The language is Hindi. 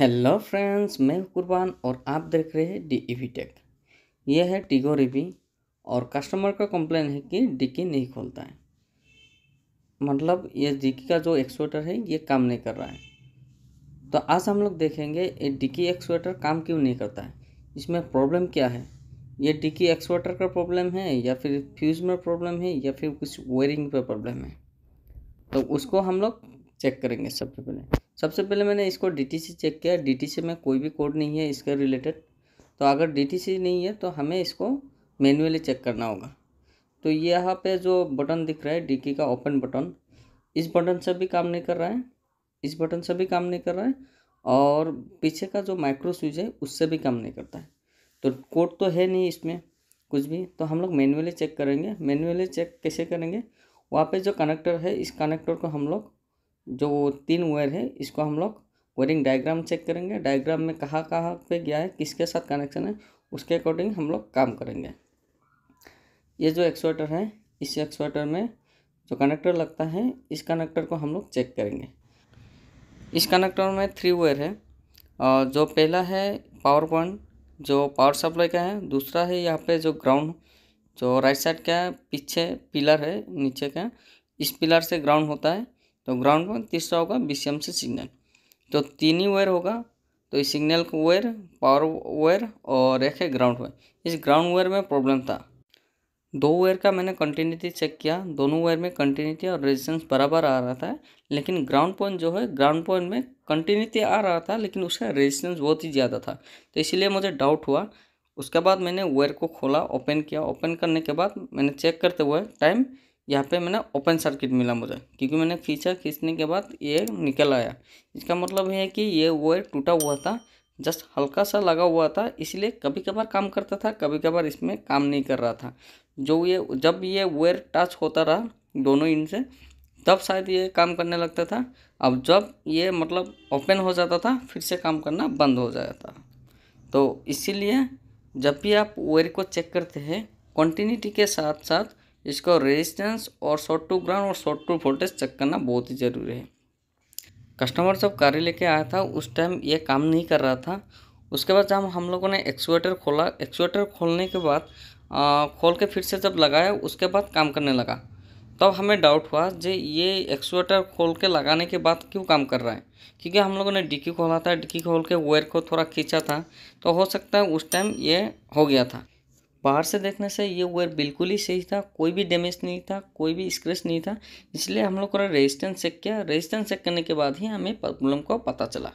हेलो फ्रेंड्स मैं कुर्बान और आप देख रहे हैं डी ई टेक यह है टिगो रिवी और कस्टमर का कंप्लेन है कि डिक्की e नहीं खोलता है मतलब ये डिक्की e का जो एक्सवेटर है ये काम नहीं कर रहा है तो आज हम लोग देखेंगे ये डिक्की एक्सवेटर e काम क्यों नहीं करता है इसमें प्रॉब्लम क्या है ये डिक्की एक्सवेटर का प्रॉब्लम है या फिर फ्यूज़ में प्रॉब्लम है या फिर कुछ वायरिंग पर प्रॉब्लम है तो उसको हम लोग चेक करेंगे सबसे पहले सबसे पहले मैंने इसको डीटीसी चेक किया डीटीसी में कोई भी कोड नहीं है इसके रिलेटेड तो अगर डीटीसी नहीं है तो हमें इसको मैन्युअली चेक करना होगा तो यहाँ पे जो बटन दिख रहा है डी का ओपन बटन इस बटन से भी काम नहीं कर रहा है इस बटन से भी काम नहीं कर रहा है और पीछे का जो माइक्रो स्विच है उससे भी काम नहीं करता है तो कोड तो है नहीं इसमें कुछ भी तो हम लोग मैनुअली चेक करेंगे मैनुअली चेक कैसे करेंगे वहाँ पे जो कनेक्टर है इस कनेक्टर को हम लोग जो तीन वायर है इसको हम लोग वायरिंग डायग्राम चेक करेंगे डायग्राम में कहाँ कहाँ पे गया है किसके साथ कनेक्शन है उसके अकॉर्डिंग हम लोग काम करेंगे ये जो एक्सवेटर है इस एक्सवेटर में जो कनेक्टर लगता है इस कनेक्टर को हम लोग चेक करेंगे इस कनेक्टर में थ्री वायर है जो पहला है पावर पॉइंट जो पावर सप्लाई का है दूसरा है यहाँ पे जो ग्राउंड जो राइट साइड का पीछे पिलर है नीचे का इस पिलर से ग्राउंड होता है तो ग्राउंड पॉइंट तीसरा होगा बी से सिग्नल तो तीन ही वायर होगा तो इस सिग्नल वायर पावर वायर और एक है ग्राउंड वायर इस ग्राउंड वायर में प्रॉब्लम था दो वायर का मैंने कंटिन्यूटी चेक किया दोनों वायर में कंटिन्यूटी और रेजिस्टेंस बराबर आ रहा था लेकिन ग्राउंड पॉइंट जो है ग्राउंड पॉइंट में कंटिन्यूटी आ रहा था लेकिन उसका रेजिस्टेंस बहुत ही ज़्यादा था तो इसीलिए मुझे डाउट हुआ उसके बाद मैंने वायर को खोला ओपन किया ओपन करने के बाद मैंने चेक करते हुए टाइम यहाँ पे मैंने ओपन सर्किट मिला मुझे क्योंकि मैंने खींचा खींचने के बाद ये निकल आया इसका मतलब है कि ये वायर टूटा हुआ था जस्ट हल्का सा लगा हुआ था इसलिए कभी कभार काम करता था कभी कभार इसमें काम नहीं कर रहा था जो ये जब ये वायर टच होता रहा दोनों इंड से तब शायद ये काम करने लगता था अब जब ये मतलब ओपन हो जाता था फिर से काम करना बंद हो जाता तो इसीलिए जब भी आप वायर को चेक करते हैं कॉन्टीन्यूटी के साथ साथ इसको रेजिस्टेंस और शॉर्ट टू ग्राउंड और शॉर्ट टू वोल्टेज चेक करना बहुत ही ज़रूरी है कस्टमर जब कार्य लेके आया था उस टाइम ये काम नहीं कर रहा था उसके बाद जब हम लोगों ने एक्सुएटर खोला एक्सुएटर खोलने के बाद खोल के फिर से जब लगाया उसके बाद काम करने लगा तब तो हमें डाउट हुआ जे ये एक्सुएटर खोल के लगाने के बाद क्यों काम कर रहा है क्योंकि हम लोगों ने डिक्की खोला था डिक्की खोल के वायर को थोड़ा खींचा था तो हो सकता है उस टाइम ये हो गया था बाहर से देखने से ये वेयर बिल्कुल ही सही था कोई भी डैमेज नहीं था कोई भी स्क्रेच नहीं था इसलिए हम लोग को रेजिस्टेंस चेक किया रेजिस्टेंस चेक करने के बाद ही हमें प्रॉब्लम को पता चला